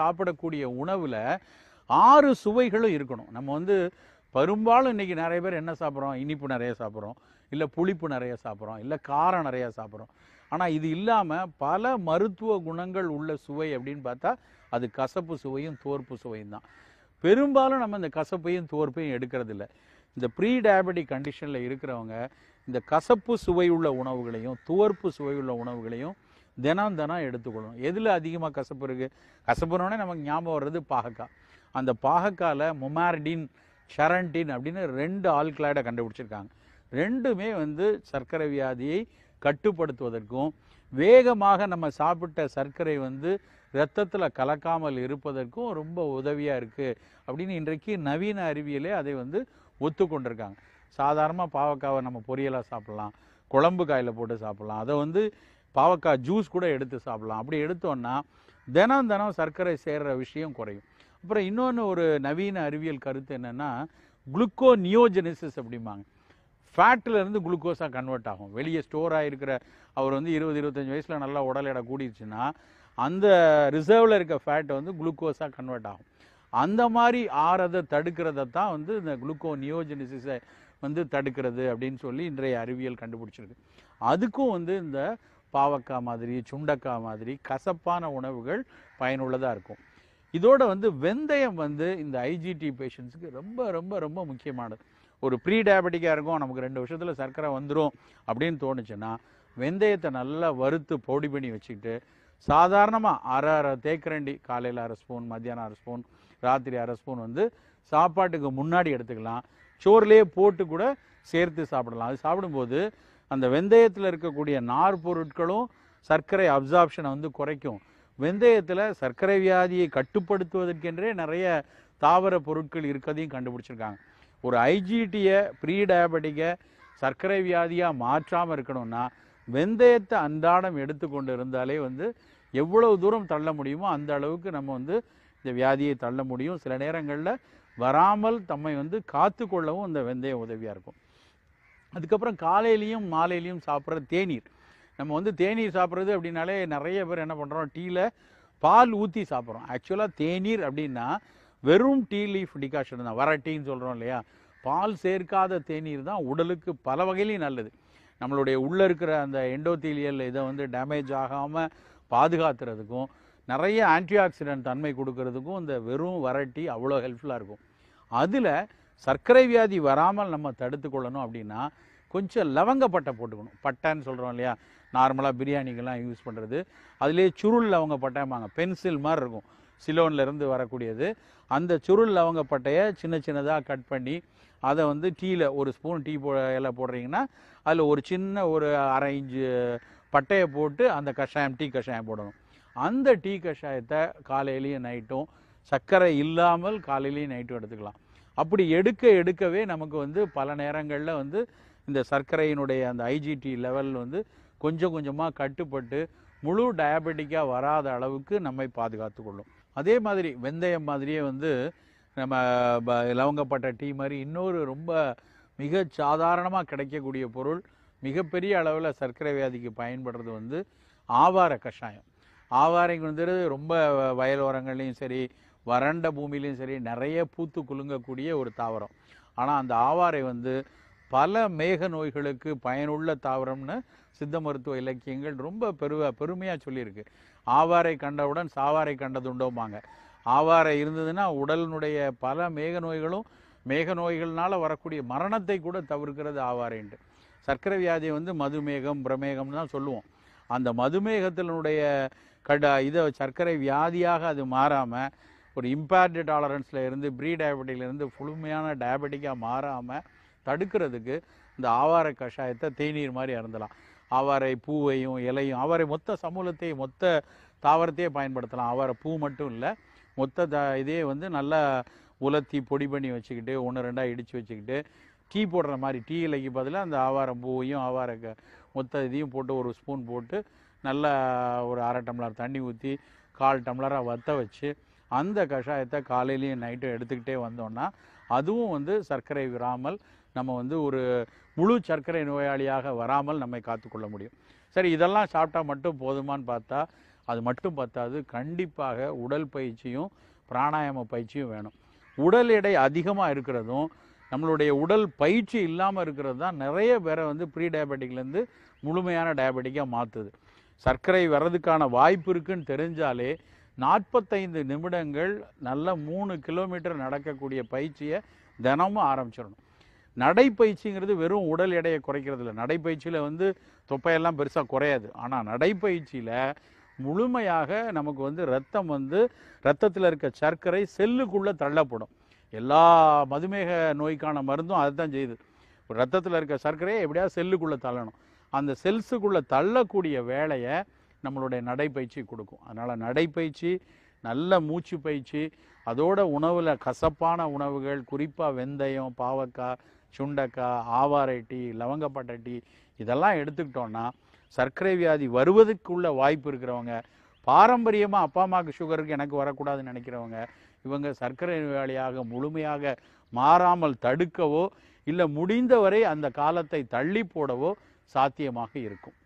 சாப்பிடக்கூடிய உணவில் ஆறு சுவைகளும் இருக்கணும் நம்ம வந்து பெரும்பாலும் இன்றைக்கி நிறைய பேர் என்ன சாப்பிட்றோம் இனிப்பு நிறைய சாப்பிட்றோம் இல்லை புளிப்பு நிறைய சாப்பிட்றோம் இல்லை காரம் நிறையா சாப்பிட்றோம் ஆனால் இது இல்லாமல் பல மருத்துவ குணங்கள் உள்ள சுவை அப்படின்னு பார்த்தா அது கசப்பு சுவையும் தோற்பு சுவையும் தான் பெரும்பாலும் நம்ம இந்த கசப்பையும் தோற்பையும் எடுக்கிறதில்ல இந்த ப்ரீ டயபெட்டிக் கண்டிஷனில் இருக்கிறவங்க இந்த கசப்பு சுவையுள்ள உணவுகளையும் துவர்ப்பு சுவையுள்ள உணவுகளையும் தினம் தினம் எடுத்துக்கணும் எதில் அதிகமாக கசப்பு இருக்குது கசப்புனோடனே நமக்கு ஞாபகம் வர்றது பாகக்காய் அந்த பாகக்காயில் முமார்டின் ஷரண்டின் அப்படின்னு ரெண்டு ஆல்கலாய்டை கண்டுபிடிச்சிருக்காங்க ரெண்டுமே வந்து சர்க்கரை வியாதியை கட்டுப்படுத்துவதற்கும் வேகமாக நம்ம சாப்பிட்ட சர்க்கரை வந்து இரத்தத்தில் கலக்காமல் இருப்பதற்கும் ரொம்ப உதவியாக இருக்குது அப்படின்னு இன்றைக்கு நவீன அறிவியலே அதை வந்து ஒத்துக்கொண்டிருக்காங்க சாதாரணமாக பாவக்காவை நம்ம பொரியலாக சாப்பிட்லாம் குழம்பு காயில் போட்டு சாப்பிட்லாம் அதை வந்து பாவக்காய் ஜூஸ் கூட எடுத்து சாப்பிடலாம் அப்படி எடுத்தோன்னா தினம் தினம் சர்க்கரை சேர்கிற விஷயம் குறையும் அப்புறம் இன்னொன்று ஒரு நவீன அறிவியல் கருத்து என்னென்னா குளுக்கோ நியோஜெனிசிஸ் அப்படிம்பாங்க இருந்து குளுக்கோஸாக கன்வெர்ட் ஆகும் வெளியே ஸ்டோர் ஆகிருக்கிற அவர் வந்து இருபது இருபத்தஞ்சி வயசில் நல்லா உடல் எடை கூடிடுச்சுன்னா அந்த ரிசர்வில் இருக்க ஃபேட்டை வந்து குளுக்கோஸாக கன்வெர்ட் ஆகும் அந்த மாதிரி ஆறதை தடுக்கிறத தான் வந்து இந்த குளுக்கோ நியோஜெனிசிஸை வந்து தடுக்கிறது அப்படின்னு சொல்லி இன்றைய அறிவியல் கண்டுபிடிச்சிருக்கு அதுக்கும் வந்து இந்த பாவக்காய் மாதிரி சுண்டக்காய் மாதிரி கசப்பான உணவுகள் பயனுள்ளதாக இருக்கும் இதோட வந்து வெந்தயம் வந்து இந்த ஐஜிடி பேஷண்ட்ஸுக்கு ரொம்ப ரொம்ப ரொம்ப முக்கியமானது ஒரு ப்ரீ டயபெட்டிக்காக இருக்கும் நமக்கு ரெண்டு வருஷத்தில் சர்க்கரை வந்துடும் அப்படின்னு தோணுச்சுன்னா வெந்தயத்தை நல்லா வறுத்து பொடி பண்ணி வச்சுக்கிட்டு சாதாரணமாக அரை அரை தேக்கரண்டி காலையில் அரை ஸ்பூன் மத்தியானம் அரை ஸ்பூன் ராத்திரி அரை ஸ்பூன் வந்து சாப்பாட்டுக்கு முன்னாடி எடுத்துக்கலாம் சோறுலேயே போட்டு கூட சேர்த்து சாப்பிடலாம் அது சாப்பிடும்போது அந்த வெந்தயத்தில் இருக்கக்கூடிய நார் பொருட்களும் சர்க்கரை அப்சார்ப்ஷனை வந்து குறைக்கும் வெந்தயத்தில் சர்க்கரை வியாதியை கட்டுப்படுத்துவதற்கென்றே நிறைய தாவர பொருட்கள் இருக்கிறதையும் கண்டுபிடிச்சிருக்காங்க ஒரு ஐஜிடியை ப்ரீ டயபெட்டிக்கை சர்க்கரை வியாதியாக மாற்றாமல் இருக்கணும்னா வெந்தயத்தை அன்றாடம் எடுத்துக்கொண்டு இருந்தாலே வந்து எவ்வளவு தூரம் தள்ள முடியுமோ அந்த அளவுக்கு நம்ம வந்து இந்த வியாதியை தள்ள முடியும் சில நேரங்களில் வராமல் தம்மை வந்து காத்து கொள்ளவும் இந்த வெந்தயம் உதவியாக இருக்கும் அதுக்கப்புறம் காலையிலையும் மாலையிலையும் சாப்பிட்ற தேநீர் நம்ம வந்து தேநீர் சாப்பிட்றது அப்படின்னாலே நிறைய பேர் என்ன பண்ணுறோம் டீயில் பால் ஊற்றி சாப்பிட்றோம் ஆக்சுவலாக தேநீர் அப்படின்னா வெறும் டீ லீஃப் டிகாஷன் தான் வரட்டின்னு சொல்கிறோம் இல்லையா பால் சேர்க்காத தேநீர் தான் உடலுக்கு பல வகையிலையும் நல்லது நம்மளுடைய உள்ளே இருக்கிற அந்த எண்டோத்தீலியல் இதை வந்து டேமேஜ் ஆகாமல் பாதுகாத்துறதுக்கும் நிறைய ஆன்டி ஆக்சிடென்ட் தன்மை கொடுக்கறதுக்கும் இந்த வெறும் வரட்டி அவ்வளோ ஹெல்ப்ஃபுல்லாக இருக்கும் அதில் சர்க்கரை வியாதி வராமல் நம்ம தடுத்து கொள்ளணும் அப்படின்னா கொஞ்சம் லவங்கப்பட்டை போட்டுக்கணும் பட்டைன்னு சொல்கிறோம் இல்லையா நார்மலாக பிரியாணிக்கெல்லாம் யூஸ் பண்ணுறது அதுலேயே சுருள் லவங்க பட்டைம்பாங்க பென்சில் மாதிரி இருக்கும் சிலோன்லேருந்து வரக்கூடியது அந்த சுருள் லவங்க பட்டையை சின்ன சின்னதாக கட் பண்ணி அதை வந்து டீயில் ஒரு ஸ்பூன் டீ போ எல்லாம் போடுறீங்கன்னா அதில் ஒரு சின்ன ஒரு அரை இஞ்சு பட்டையை போட்டு அந்த கஷாயம் டீ கஷாயம் போடணும் அந்த டீ கஷாயத்தை காலையிலையும் நைட்டும் சர்க்கரை இல்லாமல் காலையிலையும் நைட்டும் எடுத்துக்கலாம் அப்படி எடுக்க எடுக்கவே நமக்கு வந்து பல நேரங்களில் வந்து இந்த சர்க்கரையினுடைய அந்த ஐஜிடி லெவல் வந்து கொஞ்சம் கொஞ்சமாக கட்டுப்பட்டு முழு டயபெட்டிக்காக வராத அளவுக்கு நம்மை பாதுகாத்து கொள்ளும் அதே மாதிரி வெந்தயம் மாதிரியே வந்து நம்ம லவங்கப்பட்ட டீ மாதிரி இன்னொரு ரொம்ப மிக சாதாரணமாக கிடைக்கக்கூடிய பொருள் மிகப்பெரிய அளவில் சர்க்கரை வியாதிக்கு பயன்படுறது வந்து ஆவார கஷாயம் ஆவாரைங்கிறது ரொம்ப வயல் உரங்கள்லையும் சரி வறண்ட பூமியிலையும் சரி நிறைய பூத்து குலுங்கக்கூடிய ஒரு தாவரம் ஆனால் அந்த ஆவாரை வந்து பல மேக நோய்களுக்கு பயனுள்ள தாவரம்னு சித்த மருத்துவ இலக்கியங்கள் ரொம்ப பெருவ பெருமையாக சொல்லியிருக்கு ஆவாரை கண்டவுடன் சாவாரை கண்டதுண்டோம்பாங்க ஆவாரை இருந்ததுன்னா உடலினுடைய பல மேக நோய்களும் மேக நோய்கள்னால் வரக்கூடிய மரணத்தை கூட தவிர்க்கிறது ஆவாரைன்ட்டு சர்க்கரை வியாதியை வந்து மதுமேகம் பிரமேகம்னு தான் சொல்லுவோம் அந்த மதுமேகத்தினுடைய கட இதை சர்க்கரை வியாதியாக அது மாறாமல் ஒரு இம்பேர்டு டாலரன்ஸில் இருந்து ப்ரீ டயபெட்டிக்லேருந்து முழுமையான டயபெட்டிக்காக மாறாமல் தடுக்கிறதுக்கு இந்த ஆவார கஷாயத்தை தேநீர் மாதிரி அருந்தலாம் ஆவாரை பூவையும் இலையும் அவரை மொத்த சமூலத்தையும் மொத்த தாவரத்தையே பயன்படுத்தலாம் அவரை பூ மட்டும் இல்லை மொத்த த இதே வந்து நல்லா உலர்த்தி பொடி பண்ணி வச்சுக்கிட்டு ஒன்று ரெண்டாக இடித்து வச்சுக்கிட்டு டீ போடுற மாதிரி டீ இலைக்கு பதிலாக அந்த ஆவாரம் பூவையும் ஆவார க மொத்த இதையும் போட்டு ஒரு ஸ்பூன் போட்டு நல்லா ஒரு அரை டம்ளர் தண்ணி ஊற்றி கால் டம்ளராக வற்ற வச்சு அந்த கஷாயத்தை காலையிலையும் நைட்டும் எடுத்துக்கிட்டே வந்தோம்னா அதுவும் வந்து சர்க்கரை விராமல் நம்ம வந்து ஒரு முழு சர்க்கரை நோயாளியாக வராமல் நம்மை காத்துக்கொள்ள முடியும் சரி இதெல்லாம் சாப்பிட்டா மட்டும் போதுமான்னு பார்த்தா அது மட்டும் பார்த்தாது கண்டிப்பாக உடல் பயிற்சியும் பிராணாயாம பயிற்சியும் வேணும் உடல் எடை அதிகமாக இருக்கிறதும் நம்மளுடைய உடல் பயிற்சி இல்லாமல் இருக்கிறது தான் நிறைய பேரை வந்து ப்ரீ டயபெட்டிக்லேருந்து முழுமையான டயபெட்டிக்காக மாற்றுது சர்க்கரை வர்றதுக்கான வாய்ப்பு இருக்குன்னு தெரிஞ்சாலே நாற்பத்தைந்து நிமிடங்கள் நல்ல மூணு கிலோமீட்டர் நடக்கக்கூடிய பயிற்சியை தினமும் ஆரம்பிச்சிடணும் நடைப்பயிற்சிங்கிறது வெறும் உடல் எடையை குறைக்கிறது இல்லை நடைப்பயிற்சியில் வந்து தொப்பையெல்லாம் பெருசாக குறையாது ஆனால் நடைப்பயிற்சியில் முழுமையாக நமக்கு வந்து ரத்தம் வந்து ரத்தத்தில் இருக்க சர்க்கரை செல்லுக்குள்ளே தள்ளப்படும் எல்லா மதுமேக நோய்க்கான மருந்தும் அதை தான் செய்யுது ரத்தத்தில் இருக்க சர்க்கரையை எப்படியாவது செல்லுக்குள்ளே தள்ளணும் அந்த செல்ஸுக்குள்ளே தள்ளக்கூடிய வேலையை நம்மளுடைய நடைப்பயிற்சி கொடுக்கும் அதனால் நடைப்பயிற்சி நல்ல மூச்சு பயிற்சி அதோட உணவில் கசப்பான உணவுகள் குறிப்பாக வெந்தயம் பாவக்காய் சுண்டக்காய் ஆவாரை டீ லவங்கப்பட்டை டீ இதெல்லாம் எடுத்துக்கிட்டோன்னா சர்க்கரை வியாதி வருவதற்குள்ள வாய்ப்பு இருக்கிறவங்க பாரம்பரியமாக அப்பா அம்மாவுக்கு சுகருக்கு எனக்கு வரக்கூடாதுன்னு நினைக்கிறவங்க இவங்க சர்க்கரை நோயாளியாக முழுமையாக மாறாமல் தடுக்கவோ இல்லை முடிந்தவரை அந்த காலத்தை தள்ளி போடவோ சாத்தியமாக இருக்கும்